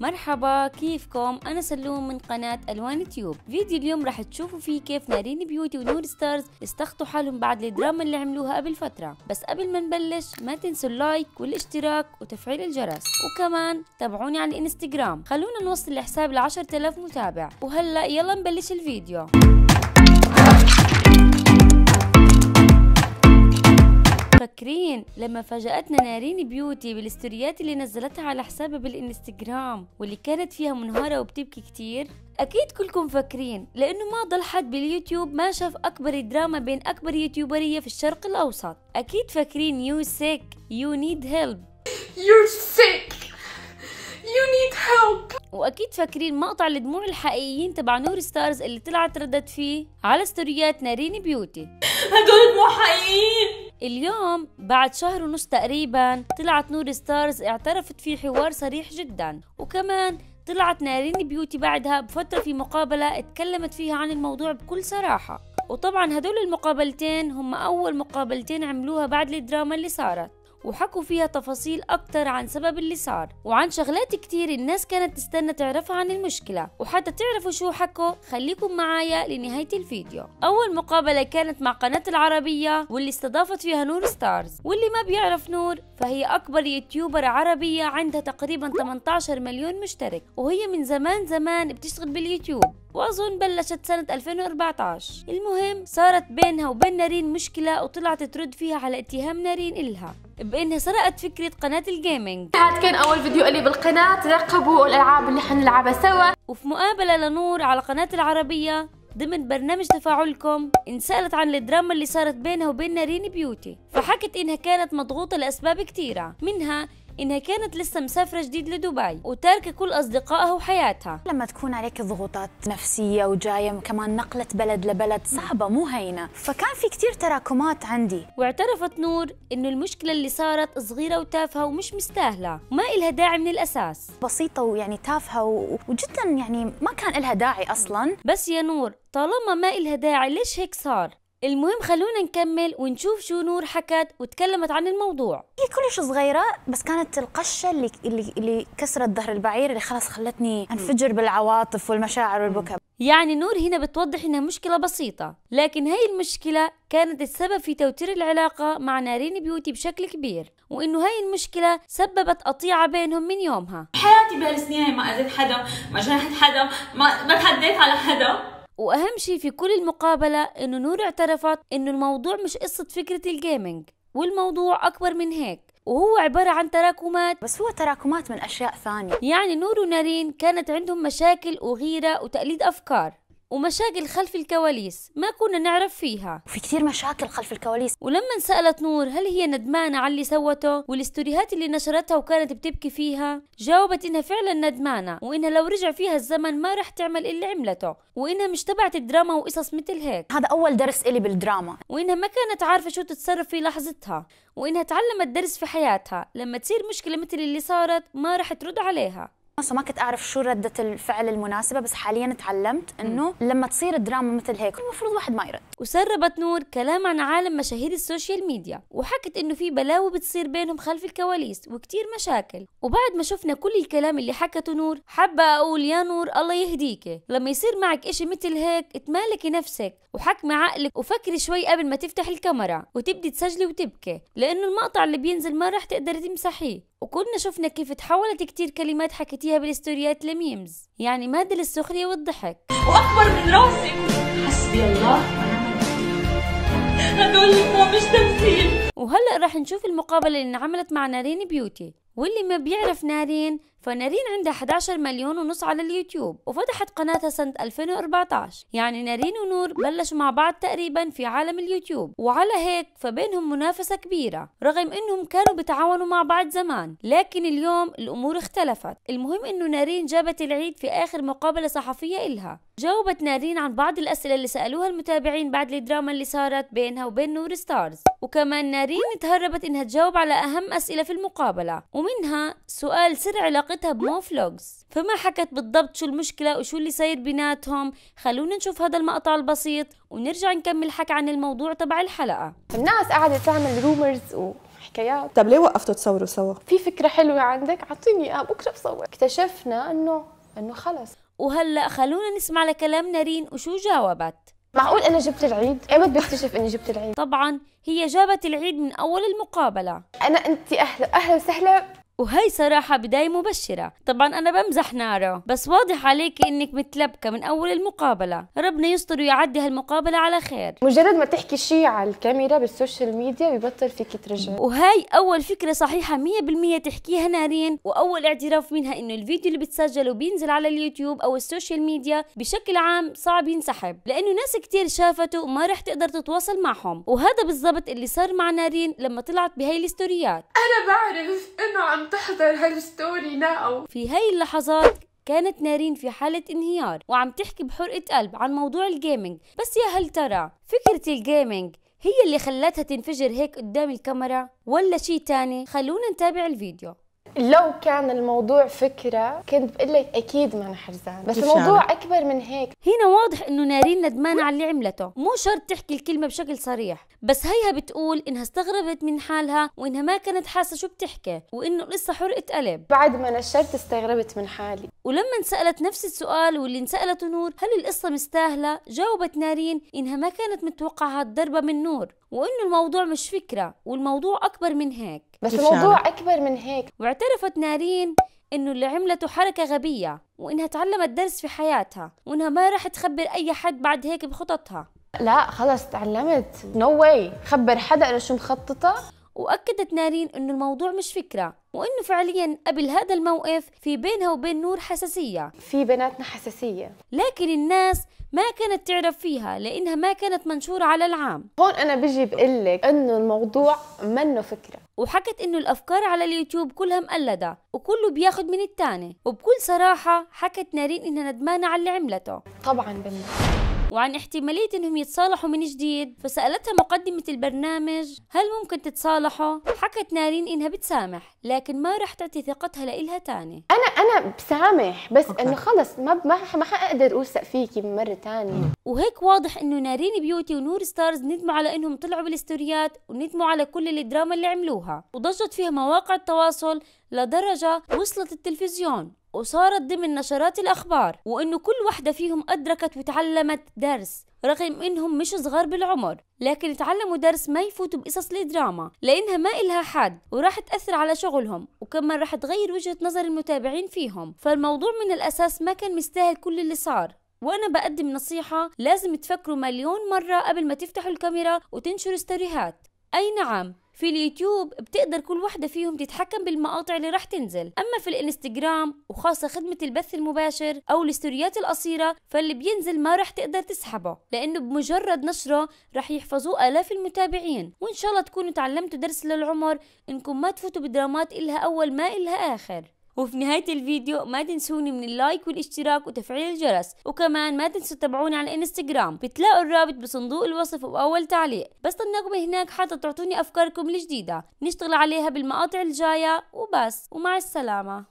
مرحبا كيفكم انا سلوم من قناة الوان تيوب فيديو اليوم راح تشوفوا فيه كيف نارين بيوتي ونور ستارز استخطوا حالهم بعد الدراما اللي عملوها قبل فترة بس قبل ما نبلش ما تنسوا اللايك والاشتراك وتفعيل الجرس وكمان تابعوني على الانستغرام خلونا نوصل الحساب ل 10000 متابع وهلا يلا نبلش الفيديو فاكرين لما فاجأتنا نارين بيوتي بالستوريات اللي نزلتها على حسابها بالانستجرام واللي كانت فيها منهارة وبتبكي كتير أكيد كلكم فاكرين لأنه ما ضل حد باليوتيوب ما شاف أكبر دراما بين أكبر يوتيوبرية في الشرق الأوسط أكيد فاكرين يو سيك يو نيد هيلب يو سيك يو نيد هيلب واكيد فاكرين مقطع الدموع الحقيقيين تبع نور ستارز اللي طلعت ردت فيه على ستوريات نارين بيوتي هدول دموع حقيقيين اليوم بعد شهر ونص تقريبا طلعت نور ستارز اعترفت في حوار صريح جدا وكمان طلعت نارين بيوتي بعدها بفترة في مقابلة اتكلمت فيها عن الموضوع بكل صراحة وطبعا هدول المقابلتين هم أول مقابلتين عملوها بعد الدراما اللي صارت وحكوا فيها تفاصيل أكتر عن سبب اللي صار وعن شغلات كتير الناس كانت تستنى تعرفها عن المشكلة وحتى تعرفوا شو حكوا خليكم معايا لنهاية الفيديو أول مقابلة كانت مع قناة العربية واللي استضافت فيها نور ستارز واللي ما بيعرف نور فهي أكبر يوتيوبر عربية عندها تقريبا 18 مليون مشترك وهي من زمان زمان بتشتغل باليوتيوب وأظن بلشت سنة 2014 المهم صارت بينها وبين نارين مشكلة وطلعت ترد فيها على اتهام نارين إلها بانها سرقت فكره قناه الجيمنج هاد كان اول فيديو لي بالقناه ترقبوا الالعاب اللي حنلعبها سوا وفي مقابله لنور على قناه العربيه ضمن برنامج تفاعلكم انسألت عن الدراما اللي صارت بينها وبين نارين بيوتي فحكت انها كانت مضغوطة لأسباب كتيرة منها إنها كانت لسه مسافرة جديد لدبي وتاركة كل أصدقائها وحياتها لما تكون عليك ضغوطات نفسية وجاية كمان نقلة بلد لبلد صعبة مو هينة فكان في كتير تراكمات عندي واعترفت نور إنه المشكلة اللي صارت صغيرة وتافهة ومش مستاهلة ما إلها داعي من الأساس بسيطة ويعني تافهة وجدا يعني ما كان إلها داعي أصلا بس يا نور طالما ما إلها داعي ليش هيك صار المهم خلونا نكمل ونشوف شو نور حكت وتكلمت عن الموضوع هي كلش صغيرة بس كانت القشة اللي اللي, اللي كسرت ظهر البعير اللي خلاص خلتني انفجر بالعواطف والمشاعر والبكاء يعني نور هنا بتوضح انها مشكلة بسيطة لكن هاي المشكلة كانت السبب في توتير العلاقة مع نارين بيوتي بشكل كبير وانه هاي المشكلة سببت قطيعة بينهم من يومها بحياتي بهالسنين ما اذيت حدا ما جرحت حدا ما ما تحديت على حدا واهم شي في كل المقابله انه نور اعترفت انه الموضوع مش قصه فكره الجيمنج والموضوع اكبر من هيك وهو عبارة عن تراكمات بس هو تراكمات من أشياء ثانية يعني نور ونارين كانت عندهم مشاكل وغيرة وتقليد أفكار ومشاكل خلف الكواليس ما كنا نعرف فيها في كثير مشاكل خلف الكواليس ولما سألت نور هل هي ندمانة على اللي سوته والاستوريهات اللي نشرتها وكانت بتبكي فيها جاوبت إنها فعلا ندمانة وإنها لو رجع فيها الزمن ما رح تعمل اللي عملته وإنها مش تبعت الدراما وقصص مثل هيك هذا أول درس إلي بالدراما وإنها ما كانت عارفة شو تتصرف في لحظتها وإنها تعلمت درس في حياتها لما تصير مشكلة مثل اللي صارت ما رح ترد عليها ما كنت اعرف شو رده الفعل المناسبه بس حاليا تعلمت انه لما تصير الدراما مثل هيك المفروض واحد ما يرد وسربت نور كلام عن عالم مشاهير السوشيال ميديا وحكت انه في بلاوي بتصير بينهم خلف الكواليس وكتير مشاكل وبعد ما شفنا كل الكلام اللي حكته نور حابة اقول يا نور الله يهديك لما يصير معك اشي مثل هيك اتمالكي نفسك وحكمي عقلك وفكري شوي قبل ما تفتح الكاميرا وتبدي تسجلي وتبكي لانه المقطع اللي بينزل ما راح تقدري تمسحيه وكلنا شفنا كيف تحولت كتير كلمات حكيتيها بالستوريات لميمز يعني مادة للسخرية والضحك وأكبر من راسي حسبي الله ونعم هدول مش تمثيل وهلا رح نشوف المقابله اللي انعملت مع نارين بيوتي واللي ما بيعرف نارين فنارين عندها 11 مليون ونص على اليوتيوب وفتحت قناتها سنة 2014 يعني نارين ونور بلشوا مع بعض تقريبا في عالم اليوتيوب وعلى هيك فبينهم منافسة كبيرة رغم انهم كانوا بتعاونوا مع بعض زمان لكن اليوم الامور اختلفت المهم انه نارين جابت العيد في اخر مقابلة صحفية إلها جاوبت نارين عن بعض الأسئلة اللي سألوها المتابعين بعد الدراما اللي صارت بينها وبين نور ستارز وكمان نارين تهربت إنها تجاوب على أهم أسئلة في المقابلة ومنها سؤال سر علاقة علاقتها بمو فلوجز فما حكت بالضبط شو المشكلة وشو اللي صاير بيناتهم خلونا نشوف هذا المقطع البسيط ونرجع نكمل حكي عن الموضوع تبع الحلقة الناس قعدت تعمل رومرز و حكايات طب ليه وقفتوا تصوروا سوا؟ في فكرة حلوة عندك اعطيني اياها بكره بصور اكتشفنا انه انه خلص وهلا خلونا نسمع لكلام نارين وشو جاوبت معقول انا جبت العيد؟ ايمت بكتشف اني جبت العيد؟ طبعا هي جابت العيد من اول المقابله انا انت اهلا اهلا وسهلا وهي صراحة بداية مبشرة طبعا أنا بمزح نارا بس واضح عليك إنك متلبكة من أول المقابلة ربنا يستر ويعدي هالمقابلة على خير مجرد ما تحكي شي على الكاميرا بالسوشيال ميديا ببطل فيك ترجع وهي أول فكرة صحيحة 100% تحكيها نارين وأول اعتراف منها إنه الفيديو اللي بتسجل وبينزل على اليوتيوب أو السوشيال ميديا بشكل عام صعب ينسحب لأنه ناس كتير شافته وما رح تقدر تتواصل معهم وهذا بالضبط اللي صار مع نارين لما طلعت بهاي الستوريات أنا بعرف إنه عم تحضر هالستوري ناو في هاي اللحظات كانت نارين في حالة انهيار وعم تحكي بحرقة قلب عن موضوع الجيمنج بس يا هل ترى فكرة الجيمنج هي اللي خلتها تنفجر هيك قدام الكاميرا ولا شي تاني خلونا نتابع الفيديو لو كان الموضوع فكرة كنت بقول لك أكيد ما أنا حرزان بس الموضوع يعني؟ أكبر من هيك هنا واضح إنه نارين ندمانة على اللي عملته مو شرط تحكي الكلمة بشكل صريح بس هيها بتقول إنها استغربت من حالها وإنها ما كانت حاسة شو بتحكي وإنه القصة حرقة قلب بعد ما نشرت استغربت من حالي ولما انسألت نفس السؤال واللي انسألته نور هل القصة مستاهلة جاوبت نارين إنها ما كانت متوقعة هالضربة من نور وإنه الموضوع مش فكرة والموضوع أكبر من هيك بس الموضوع أكبر من هيك اعترفت نارين إنه اللي عملته حركة غبية وإنها تعلمت درس في حياتها وإنها ما راح تخبر أي حد بعد هيك بخططها لا خلص تعلمت نو no واي خبر حدا أنا شو مخططة وأكدت نارين إنه الموضوع مش فكرة وانه فعليا قبل هذا الموقف في بينها وبين نور حساسيه في بيناتنا حساسيه لكن الناس ما كانت تعرف فيها لانها ما كانت منشوره على العام هون انا بجي بقول لك انه الموضوع منه فكره وحكت انه الافكار على اليوتيوب كلها مقلده وكله بياخد من الثاني وبكل صراحه حكت نارين انها ندمانه على اللي عملته طبعا بنت وعن احتمالية انهم يتصالحوا من جديد فسألتها مقدمة البرنامج هل ممكن تتصالحوا؟ حكت نارين انها بتسامح لكن ما رح تعطي ثقتها لإلها تاني انا انا بسامح بس انه خلص ما ما ما حقدر اوثق فيكي مرة تانية وهيك واضح انه نارين بيوتي ونور ستارز ندموا على انهم طلعوا بالستوريات وندموا على كل الدراما اللي عملوها وضجت فيها مواقع التواصل لدرجة وصلت التلفزيون وصارت ضمن نشرات الأخبار وإنه كل واحدة فيهم أدركت وتعلمت درس رغم إنهم مش صغار بالعمر لكن تعلموا درس ما يفوتوا بقصص الدراما لأنها ما إلها حد وراح تأثر على شغلهم وكمان راح تغير وجهة نظر المتابعين فيهم فالموضوع من الأساس ما كان مستاهل كل اللي صار وأنا بقدم نصيحة لازم تفكروا مليون مرة قبل ما تفتحوا الكاميرا وتنشروا ستوريهات أي نعم في اليوتيوب بتقدر كل واحدة فيهم تتحكم بالمقاطع اللي راح تنزل أما في الانستجرام وخاصة خدمة البث المباشر أو الاستوريات القصيرة فاللي بينزل ما راح تقدر تسحبه لأنه بمجرد نشره راح يحفظوه آلاف المتابعين وإن شاء الله تكونوا تعلمتوا درس للعمر إنكم ما تفوتوا بدرامات إلها أول ما إلها آخر وفي نهاية الفيديو ما تنسوني من اللايك والاشتراك وتفعيل الجرس وكمان ما تنسوا تتابعوني على الانستغرام بتلاقوا الرابط بصندوق الوصف وأول تعليق بستناكم هناك حتى تعطوني أفكاركم الجديدة نشتغل عليها بالمقاطع الجاية وبس ومع السلامة